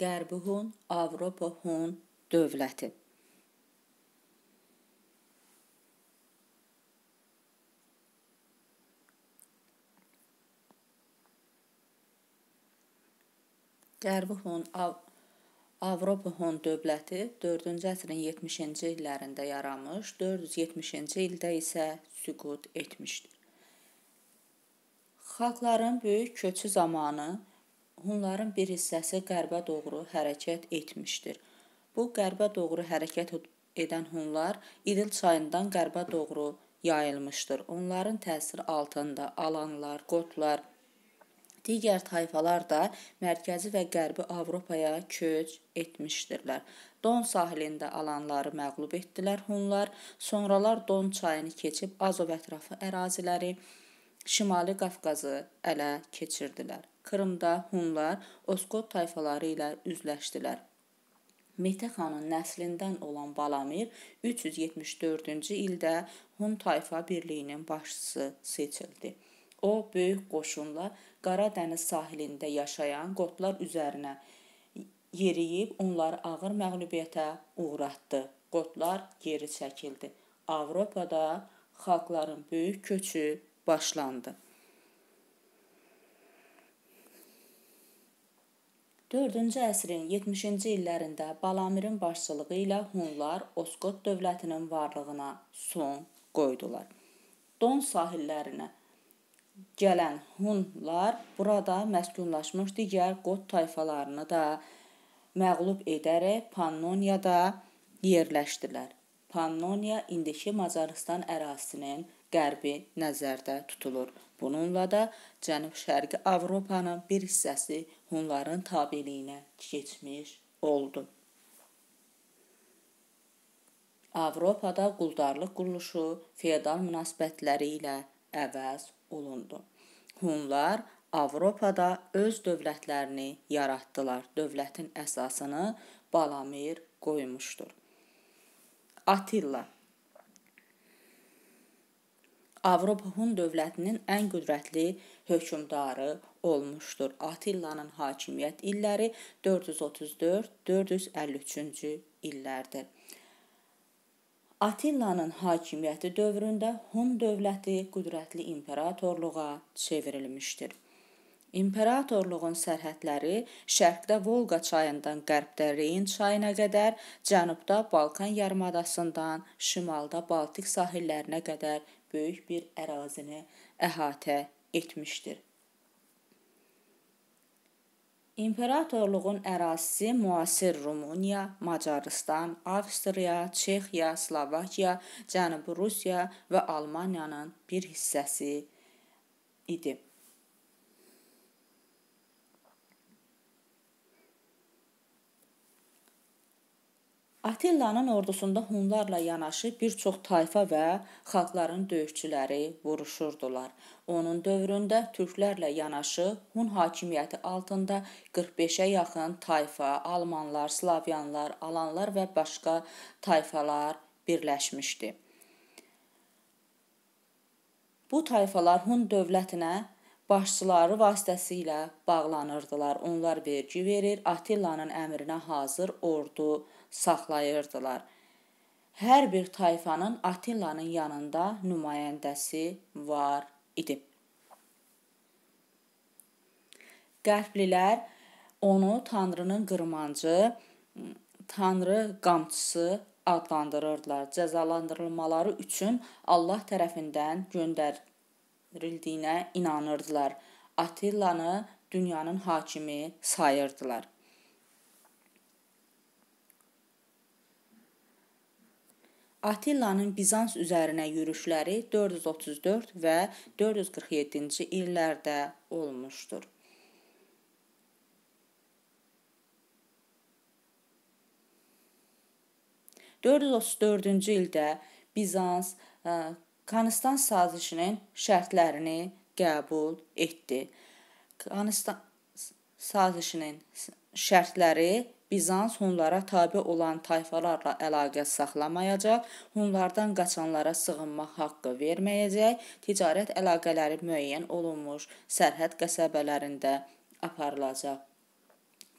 Qərbi Hun, Avropa Hun dövləti. Qərbi Hun, Av Avropa Hun dövləti 4-cü əsrin 70-ci illərində yaranmış, 470-ci ildə isə süqut etmişdir. Xalqların böyük köçü zamanı Hunların bir hissəsi qərbə doğru hərəkət etmişdir. Bu qərbə doğru hərəkət edən Hunlar İdil çayından qərbə doğru yayılmışdır. Onların təsir altında alanlar, qotlar, digər tayfalar da mərkəzi və qərbi Avropaya köç etmişdirlər. Don sahilində alanları məğlub etdilər Hunlar. Sonralar Don çayını keçib Azov ətrafı əraziləri, Şimali Qafqazı ələ keçirdilər. Krımda Hunlar Oskot tayfaları ilə üzləşdilər. Mehdi xanın nəslindən olan Balamir 374-cü ildə Hun tayfa birliyinin başçısı seçildi. O böyük qoşunla Qara dəniz sahilində yaşayan qotlar üzərinə yeriyib onları ağır məğlubiyyətə uğratdı. Qotlar geri çəkildi. Avropada xalqların böyük köçü başlandı. 4-cü əsrin 70-ci illərində Balamirin başçılığı ilə Hunlar Oskot dövlətinin varlığına son qoydular. Don sahillərinə gələn Hunlar burada məskunlaşmış digər Qot tayfalarını da məğlub edərək Pannoniyada yerləşdilər. Pannoniya indiki Macaristan ərazisinin qərbi nəzərdə tutulur. Bununla da Cənub-Şərqi Avropanın bir hissəsi hunların tabeliyinə keçmiş oldu. Avropada quldarlıq quruluşu feodal münasibətləri ilə əvəz olundu. Hunlar Avropada öz dövlətlərini yaratdılar. Dövlətin əsasını Balamir qoymuşdur. Attila Avropa Hun dövlətinin ən qüdrətli hökmdarı olmuşdur. Attillanın hakimiyyət illəri 434-453-cü illərdir. Attillanın hakimiyyəti dövründə Hun dövləti qüdrətli imperatorluğa çevrilmişdir. İmperatorluğun sərhədləri şərqdə Volqa çayından qərbdə Reyn çayına qədər, cənubda Balkan yarımadasından şimalda Baltik sahillərinə qədər böyük bir ərazini əhatə etmişdir. İmperatorluğun ərazisi müasir Rumıniya, Macaristan, Avstriya, Çexiya, Slovakiya, Cənubi Rusiya və Almaniyanın bir hissəsi idi. Attilanın ordusunda Hunlarla yanaşı bir çox tayfa və xalqların döyüşçüləri vuruşurdular. Onun dövründə türklərlə yanaşı Hun hakimiyyəti altında 45-ə yaxın tayfa, almanlar, slavyanlar, alanlar və başqa tayfalar birləşmişdi. Bu tayfalar Hun dövlətinə başçıları vasitəsilə bağlanırdılar. Onlar vergi verir, Attilanın əmrinə hazır ordu saxlayırdılar. Hər bir tayfanın Attilanın yanında nümayəndəsi var idi. Qərblilər onu Tanrının qırmancı, Tanrı qamçısı adlandırırdılar. Cəzalandırılmaları üçün Allah tərəfindən göndər rildiyinə inanırdılar. Attilanı dünyanın hakimi sayırdılar. Attilanın Bizans üzərinə yürüşləri 434 və 447-ci illərdə olmuşdur. Dörd yüz otuz dördüncü ildə Bizans Kanıstan sazişinin şərtlərini qəbul etdi. Kanıstan sazişinin şərtləri Bizans Hunlara tabe olan tayfalarla əlaqə saxlamayacaq, Hunlardan qaçanlara sığınmaq haqqı verməyəcək, ticarət əlaqələri müəyyən olunmuş sərhəd qəsəbələrində aparılacaq.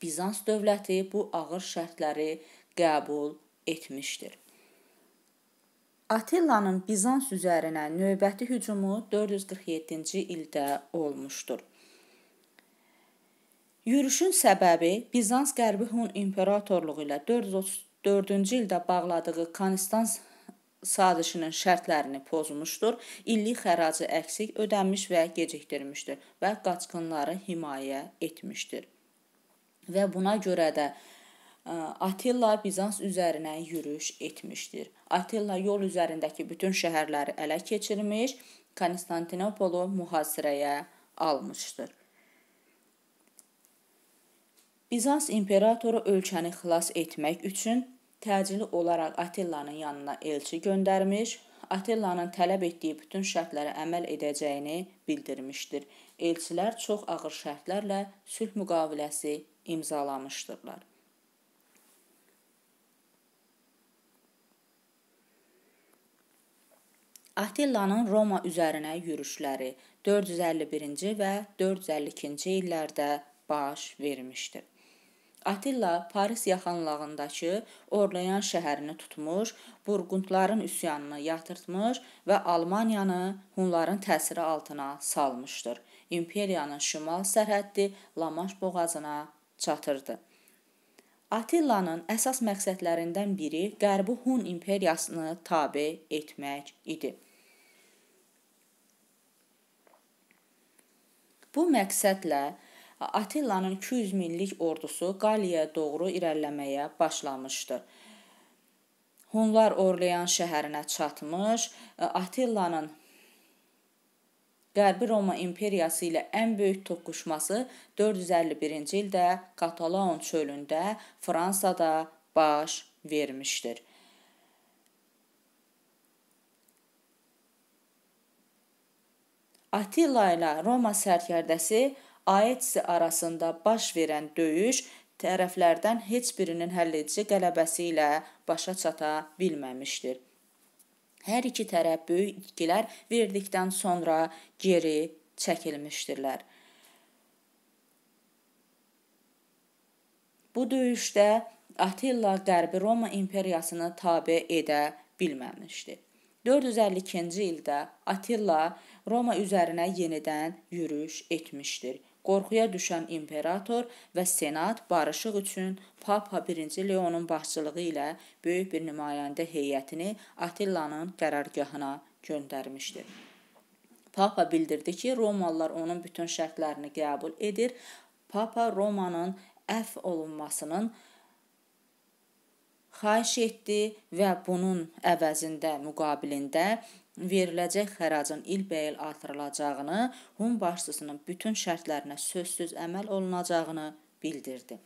Bizans dövləti bu ağır şərtləri qəbul etmişdir. Attilanın Bizans üzərinə növbəti hücumu 447-ci ildə olmuşdur. Yürüşün səbəbi Bizans Qərbi Hun imperatorluğu ilə 434-cü ildə bağladığı Konstans sazişinin şərtlərini pozmuşdur, illik xəracı əksik ödənmiş və gecikdirmişdir və qaçqınları himayə etmişdir. Və buna görə də Atilla Bizans üzərinə yürüş etmişdir. Atilla yol üzərindəki bütün şəhərləri ələ keçirmiş, Konstantinopolu mühasirəyə almışdır. Bizans imperatoru ölkəni xilas etmək üçün təcili olaraq Attila'nın yanına elçi göndərmiş, Attila'nın tələb etdiyi bütün şərtlərə əməl edəcəyini bildirmişdir. Elçilər çox ağır şərtlərlə sülh müqaviləsi imzalamışdırlar. Attilanın Roma üzərinə yürüşləri 451-ci və 452-ci illərdə baş vermişdi. Attila Paris yaxınlığındakı Orlean şəhərini tutmuş, Burqundların üsyanını yatırtmış və Almaniyanı Hunların təsiri altına salmışdır. İmperiyanın şimal sərhəddi Lamaş boğazına çatırdı. Attilanın əsas məqsədlərindən biri Qərbi Hun imperiyasını tabe etmək idi. Bu məqsədlə Attilanın 200 minlik ordusu Qaliyaya doğru irəliləməyə başlamışdı. Hunlar Orlean şəhərinə çatmış, Attilanın Qərbi Roma imperiyası ilə ən böyük toqquşması 451-ci ildə Katalaon çölündə Fransada baş vermişdir. Attila ilə Roma sərkərdəsi Aetsi arasında baş verən döyüş tərəflərdən heç birinin həlledici qələbəsi ilə başa çata bilməmişdir. Hər iki tərəf böyük itkilər verdikdən sonra geri çəkilmişdirlər. Bu döyüşdə Attila Qərbi Roma imperiyasını tabe edə bilməmişdi. 452-ci ildə Attila Roma üzərinə yenidən yürüş etmişdir. Qorxuya düşən imperator və senat barışıq üçün Papa 1-ci Leonun başçılığı ilə böyük bir nümayəndə heyətini Attilanın qərargahına göndərmişdir. Papa bildirdi ki, Romalılar onun bütün şərtlərini qəbul edir. Papa Romanın əf olunmasının xahiş etdi və bunun əvəzində müqabilində veriləcək xəracın ilbəil artırılacağını, Hun başçısının bütün şərtlərinə sözsüz əməl olunacağını bildirdi.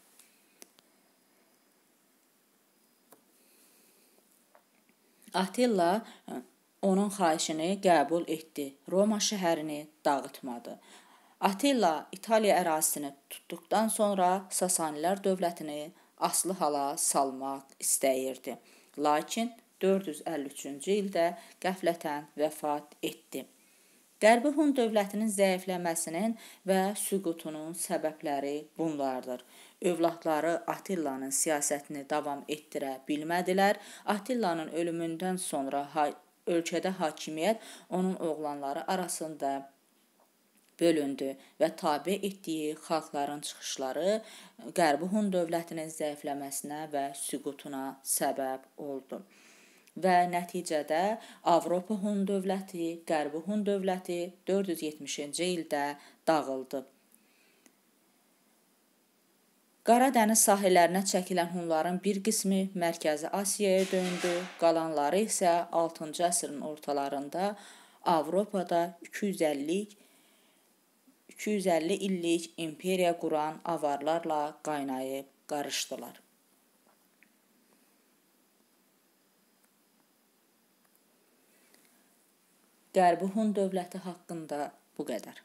Atilla onun xahişini qəbul etdi. Roma şəhərini dağıtmadı. Atilla İtaliya ərazisini tutduqdan sonra Sasanilər dövlətini aslı hala salmaq istəyirdi. Lakin 453-cü ildə qəflətən vəfat etdi. Qərbi Hun dövlətinin zəifləməsinin və süqutunun səbəbləri bunlardır. Övladları Atillanın siyasətini davam etdirə bilmədilər. Atillanın ölümündən sonra ha ölkədə hakimiyyət onun oğlanları arasında bölündü və tabe etdiyi xalqların çıxışları Qərbi Hun dövlətinin zəifləməsinə və süqutuna səbəb oldu və nəticədə Avropa Hun dövləti, Qərbi Hun dövləti 470-ci ildə dağıldı. Qara dəniz sahillərinə çəkilən Hunların bir qismi Mərkəzi Asiyaya döndü, qalanları isə 6-cı əsrin ortalarında Avropada 250 250 illik imperiya quran avarlarla qaynayıb qarışdılar. Qərbi Hun dövləti haqqında bu qədər.